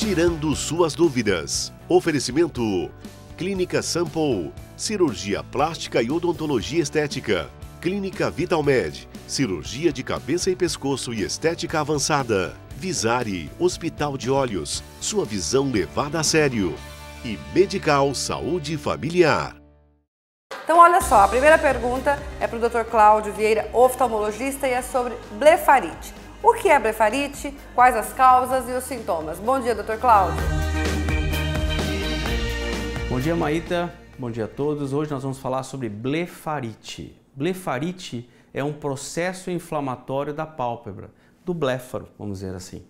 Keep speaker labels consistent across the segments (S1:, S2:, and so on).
S1: Tirando suas dúvidas. Oferecimento: Clínica Sample, Cirurgia Plástica e Odontologia Estética. Clínica Vitalmed, Cirurgia de Cabeça e Pescoço e Estética Avançada. Visari, Hospital de Olhos, sua visão levada a sério. E Medical Saúde Familiar. Então, olha só, a primeira pergunta é para o Dr. Cláudio Vieira, oftalmologista, e é sobre blefarite. O que é blefarite? Quais as causas e os sintomas? Bom dia, Dr. Cláudio. Bom dia, Maíta. Bom dia a todos. Hoje nós vamos falar sobre blefarite. Blefarite é um processo inflamatório da pálpebra, do bléfaro, vamos dizer assim.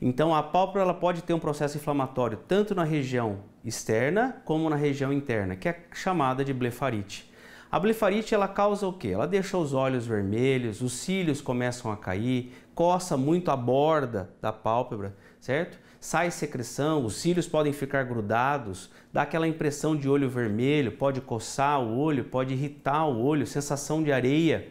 S1: Então a pálpebra ela pode ter um processo inflamatório tanto na região externa como na região interna, que é chamada de blefarite. A blefarite ela causa o quê? Ela deixa os olhos vermelhos, os cílios começam a cair, coça muito a borda da pálpebra, certo? Sai secreção, os cílios podem ficar grudados, dá aquela impressão de olho vermelho, pode coçar o olho, pode irritar o olho, sensação de areia.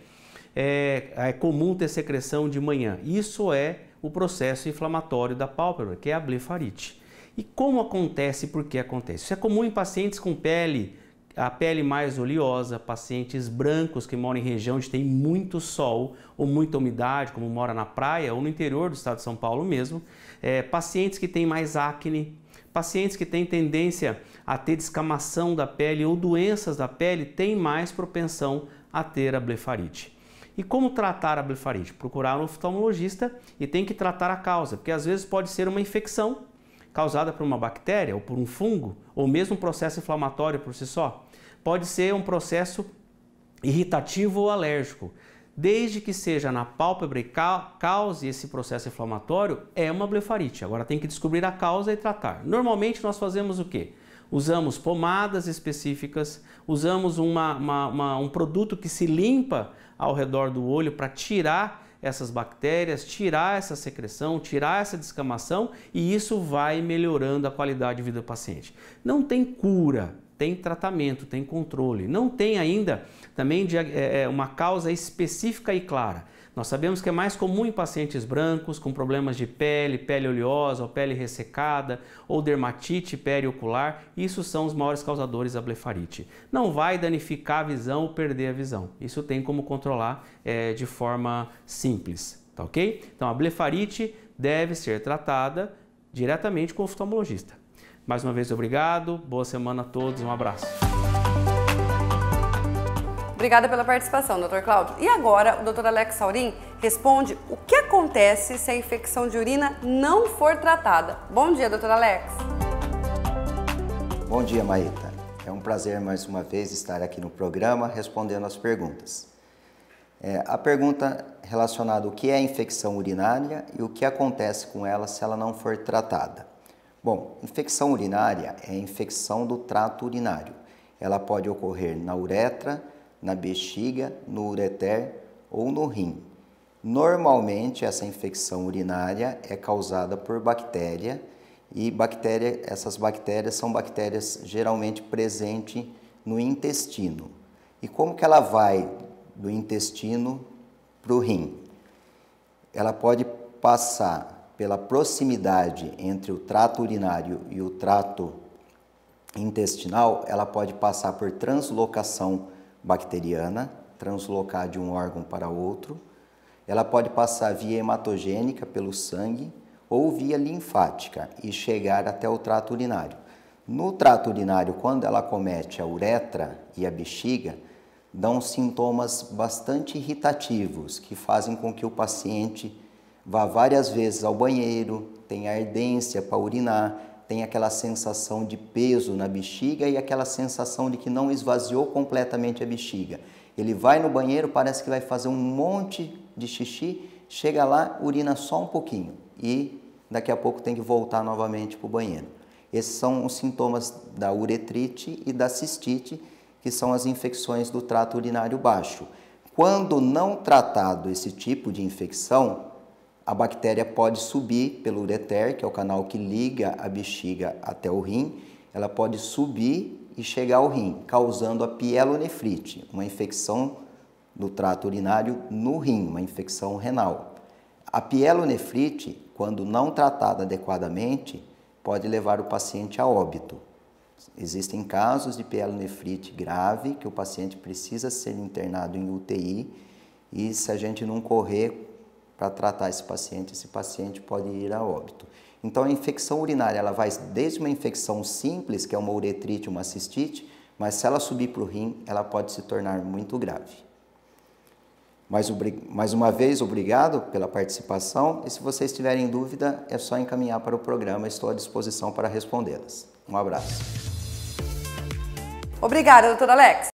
S1: É, é comum ter secreção de manhã. Isso é o processo inflamatório da pálpebra, que é a blefarite. E como acontece e por que acontece? Isso é comum em pacientes com pele a pele mais oleosa, pacientes brancos que moram em região onde tem muito sol ou muita umidade, como mora na praia ou no interior do estado de São Paulo mesmo, é, pacientes que têm mais acne, pacientes que têm tendência a ter descamação da pele ou doenças da pele têm mais propensão a ter a blefarite. E como tratar a blefarite? Procurar um oftalmologista e tem que tratar a causa, porque às vezes pode ser uma infecção causada por uma bactéria ou por um fungo, ou mesmo um processo inflamatório por si só. Pode ser um processo irritativo ou alérgico. Desde que seja na pálpebra e cause esse processo inflamatório, é uma blefarite. Agora tem que descobrir a causa e tratar. Normalmente nós fazemos o quê? Usamos pomadas específicas, usamos uma, uma, uma, um produto que se limpa ao redor do olho para tirar essas bactérias, tirar essa secreção, tirar essa descamação e isso vai melhorando a qualidade de vida do paciente. Não tem cura, tem tratamento, tem controle. Não tem ainda também é, é, uma causa específica e clara. Nós sabemos que é mais comum em pacientes brancos com problemas de pele, pele oleosa ou pele ressecada ou dermatite periocular. Isso são os maiores causadores da blefarite. Não vai danificar a visão ou perder a visão. Isso tem como controlar é, de forma simples, tá ok? Então a blefarite deve ser tratada diretamente com o oftalmologista. Mais uma vez, obrigado. Boa semana a todos. Um abraço. Obrigada pela participação, doutor Cláudio. E agora, o doutor Alex Saurim responde o que acontece se a infecção de urina não for tratada. Bom dia, doutor Alex.
S2: Bom dia, Maíta. É um prazer mais uma vez estar aqui no programa respondendo as perguntas. É, a pergunta relacionada o que é infecção urinária e o que acontece com ela se ela não for tratada. Bom, infecção urinária é infecção do trato urinário. Ela pode ocorrer na uretra, na bexiga, no ureter ou no rim. Normalmente, essa infecção urinária é causada por bactéria e bactéria, essas bactérias são bactérias geralmente presentes no intestino. E como que ela vai do intestino para o rim? Ela pode passar pela proximidade entre o trato urinário e o trato intestinal, ela pode passar por translocação bacteriana, translocar de um órgão para outro. Ela pode passar via hematogênica pelo sangue ou via linfática e chegar até o trato urinário. No trato urinário, quando ela comete a uretra e a bexiga, dão sintomas bastante irritativos que fazem com que o paciente vá várias vezes ao banheiro, tenha ardência para urinar, tem aquela sensação de peso na bexiga e aquela sensação de que não esvaziou completamente a bexiga. Ele vai no banheiro, parece que vai fazer um monte de xixi, chega lá, urina só um pouquinho e daqui a pouco tem que voltar novamente para o banheiro. Esses são os sintomas da uretrite e da cistite, que são as infecções do trato urinário baixo. Quando não tratado esse tipo de infecção, a bactéria pode subir pelo ureter, que é o canal que liga a bexiga até o rim, ela pode subir e chegar ao rim, causando a pielonefrite, uma infecção do trato urinário no rim, uma infecção renal. A pielonefrite, quando não tratada adequadamente, pode levar o paciente a óbito. Existem casos de pielonefrite grave que o paciente precisa ser internado em UTI e se a gente não correr para tratar esse paciente, esse paciente pode ir a óbito. Então, a infecção urinária ela vai desde uma infecção simples, que é uma uretrite, uma cistite, mas se ela subir para o rim, ela pode se tornar muito grave. Mais, mais uma vez, obrigado pela participação e se vocês tiverem dúvida, é só encaminhar para o programa, estou à disposição para respondê-las. Um abraço.
S1: Obrigada, doutor Alex.